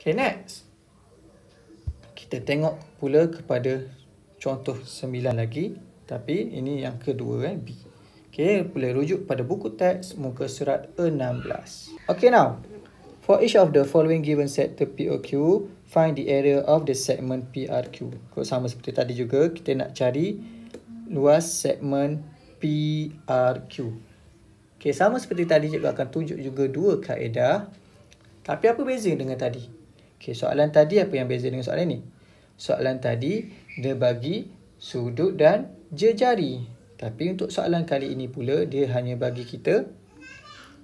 Okay, next. Kita tengok pula kepada contoh sembilan lagi. Tapi ini yang kedua kan, B. Okay, boleh rujuk pada buku teks muka surat 16. Okay, now. For each of the following given set to POQ, find the area of the segment PRQ. Kau sama seperti tadi juga, kita nak cari luas segment PRQ. Okay, sama seperti tadi, cikgu akan tunjuk juga dua kaedah. Tapi apa beza dengan tadi? Okay, soalan tadi apa yang beza dengan soalan ni? Soalan tadi dia bagi sudut dan jejari. Tapi untuk soalan kali ini pula dia hanya bagi kita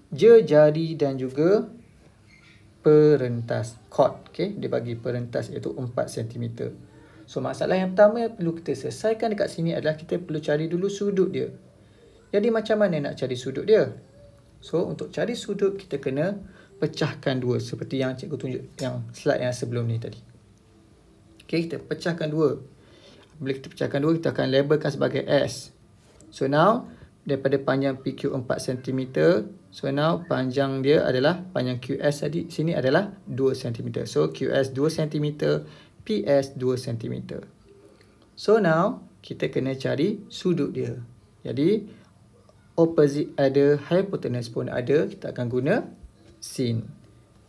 jejari dan juga perentas chord. Okay, dia bagi perentas iaitu 4 cm. So masalah yang pertama yang perlu kita selesaikan dekat sini adalah kita perlu cari dulu sudut dia. Jadi macam mana nak cari sudut dia? So untuk cari sudut kita kena pecahkan dua seperti yang cikgu tunjuk yang slide yang sebelum ni tadi. Okey, kita pecahkan dua. Bila kita pecahkan dua, kita akan labelkan sebagai S. So now, daripada panjang PQ 4 cm, so now panjang dia adalah panjang QS tadi sini adalah 2 cm. So QS 2 cm, PS 2 cm. So now, kita kena cari sudut dia. Jadi opposite ada hypotenuse pun ada, kita akan guna sin.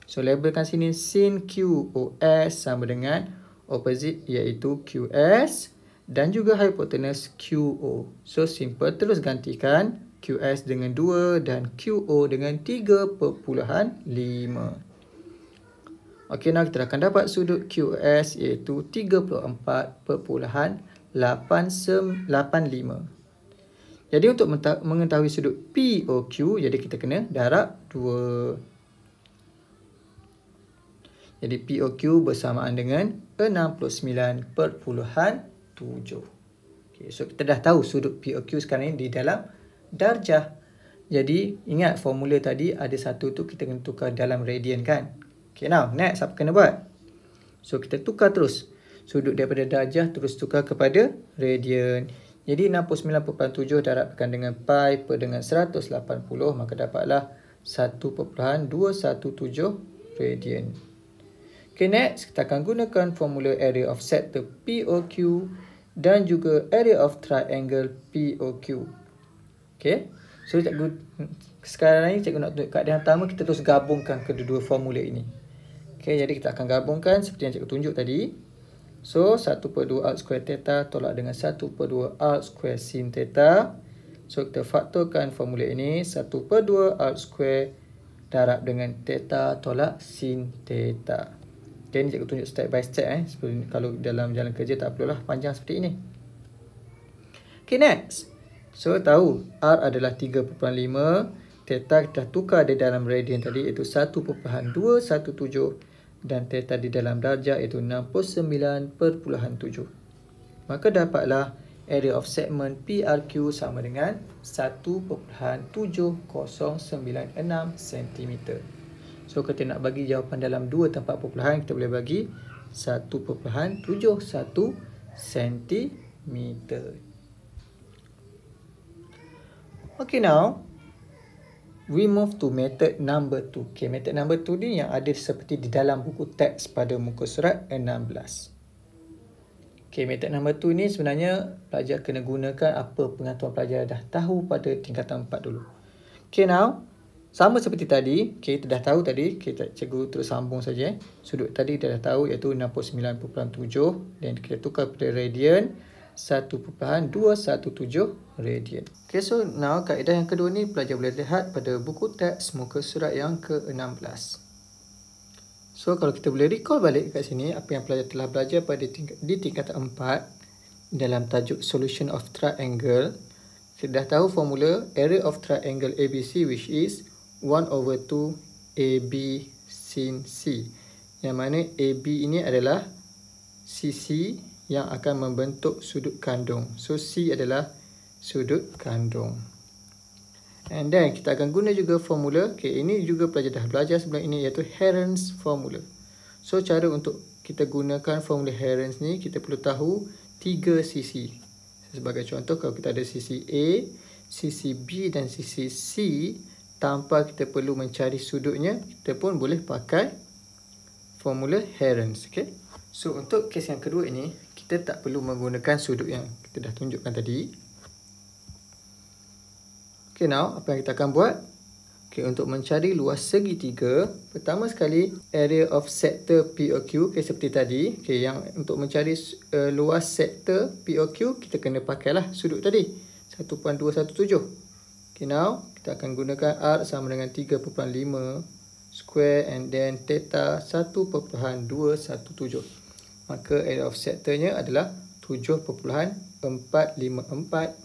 So labelkan sini sin QOS sama dengan opposite iaitu QS dan juga hypotenuse QO. So simple terus gantikan QS dengan 2 dan QO dengan 3.5. Okey, now kita akan dapat sudut QS iaitu 34.85. Jadi untuk mengetahui sudut POQ, jadi kita kena darab 2. Jadi POQ bersamaan dengan 69.7. Okey, so kita dah tahu sudut POQ sekarang ini di dalam darjah. Jadi ingat formula tadi ada satu tu kita kena tukar dalam radian kan. Okey now next apa kena buat? So kita tukar terus sudut daripada darjah terus tukar kepada radian. Jadi 69.7 darabkan dengan pi per dengan 180 maka dapatlah 1.217 radian. Okay, next kita akan gunakan formula area of sector POQ dan juga area of triangle POQ. Okay, so cikgu, sekarang ni cikgu nak tunjuk kat yang pertama kita terus gabungkan kedua-dua formula ini. Okay, jadi kita akan gabungkan seperti yang cikgu tunjuk tadi. So, 1 per 2 alt square theta tolak dengan 1 per 2 alt square sin theta. So, kita faktorkan formula ini 1 per 2 alt square darab dengan theta tolak sin theta. Okay, ni cikgu tunjuk step by step eh. Sebelum, kalau dalam jalan kerja tak perlu lah panjang seperti ini. Okay, next. So, tahu R adalah 3.5. Theta dah tukar di dalam radian tadi iaitu 1.217. Dan theta di dalam darjah iaitu 69.7. Maka dapatlah area of segment PRQ sama dengan 1.7096 cm. Okay. So kita nak bagi jawapan dalam dua tempat perpuluhan kita boleh bagi 1.71 cm. Okay now we move to method number 2. Okay method number 2 ni yang ada seperti di dalam buku teks pada muka surat 16. Okay method number 2 ni sebenarnya pelajar kena gunakan apa pengaturan pelajar dah tahu pada tingkatan 4 dulu. Okay now sama seperti tadi, okay, kita dah tahu tadi, kita okay, cikgu terus sambung saja. Eh. Sudut tadi kita dah tahu iaitu 69.7 dan kita tukar kepada radian 1.217 radian. Okay, so now kaedah yang kedua ni pelajar boleh lihat pada buku teks muka surat yang ke-16. So, kalau kita boleh recall balik kat sini apa yang pelajar telah belajar pada tingk di tingkat 4 dalam tajuk Solution of Triangle, kita dah tahu formula Area of Triangle ABC which is 1 over 2 AB sin C. Yang mana AB ini adalah CC yang akan membentuk sudut kandung. So C adalah sudut kandung. And then kita akan guna juga formula. Okay, ini juga pelajar dah belajar sebelum ini iaitu Heron's formula. So cara untuk kita gunakan formula Heron's ni kita perlu tahu tiga sisi. Sebagai contoh kalau kita ada sisi A, sisi B dan sisi C tanpa kita perlu mencari sudutnya, kita pun boleh pakai formula Herons. Okay? So, untuk kes yang kedua ini, kita tak perlu menggunakan sudut yang kita dah tunjukkan tadi. Okay, now, apa yang kita akan buat? Okay, untuk mencari luas segitiga, pertama sekali, area of sector POQ, okay, seperti tadi. Okay, yang untuk mencari uh, luas sector POQ, kita kena pakailah sudut tadi. 1.217. Okay, now kita akan gunakan R sama dengan 3.5 square and then theta 1.217. Maka area of sectornya adalah 7.454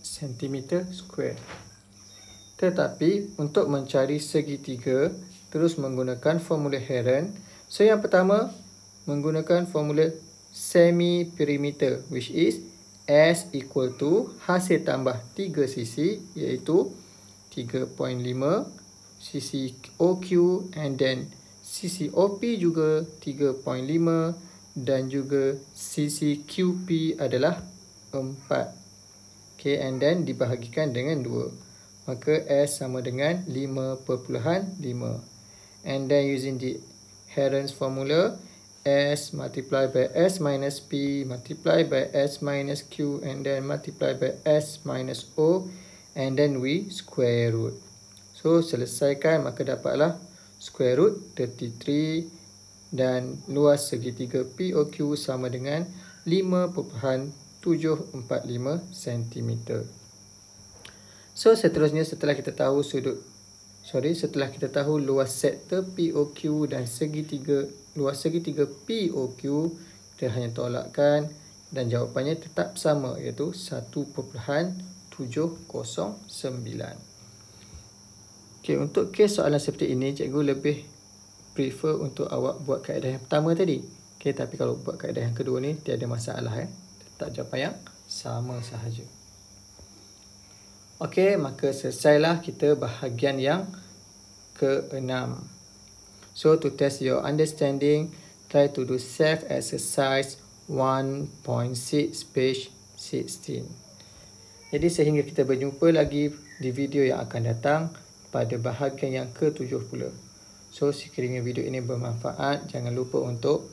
cm square. Tetapi untuk mencari segitiga, terus menggunakan formula Heron. So yang pertama, menggunakan formula semi-perimeter which is S equal to hasil tambah 3 sisi iaitu 3.5 sisi OQ and then sisi OP juga 3.5 dan juga sisi QP adalah 4 okay, and then dibahagikan dengan 2 maka S sama dengan 5.5 and then using the Heron's formula S multiply by S minus P multiply by S minus Q and then multiply by S minus O and then we square root. So, selesaikan maka dapatlah square root 33 dan luas segitiga POQ sama dengan 5.745 cm. So, seterusnya setelah kita tahu sudut, sorry, setelah kita tahu luas sektor POQ dan segitiga, luas segitiga POQ, kita hanya tolakkan dan jawapannya tetap sama iaitu 1.7. 709 Okey untuk kes soalan seperti ini cikgu lebih prefer untuk awak buat kaedah yang pertama tadi. Okay, tapi kalau buat kaedah yang kedua ni tiada masalah eh. Tak jawapan yang sama sahaja. Okay, maka selesailah kita bahagian yang ke keenam. So to test your understanding try to do self exercise 1.6 page 16. Jadi sehingga kita berjumpa lagi di video yang akan datang pada bahagian yang ke-70. So sekiranya video ini bermanfaat, jangan lupa untuk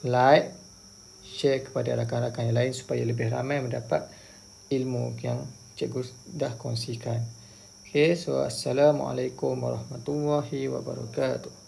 like, share kepada rakan-rakan yang lain supaya lebih ramai mendapat ilmu yang cikgu dah kongsikan. Okay, so Assalamualaikum Warahmatullahi Wabarakatuh.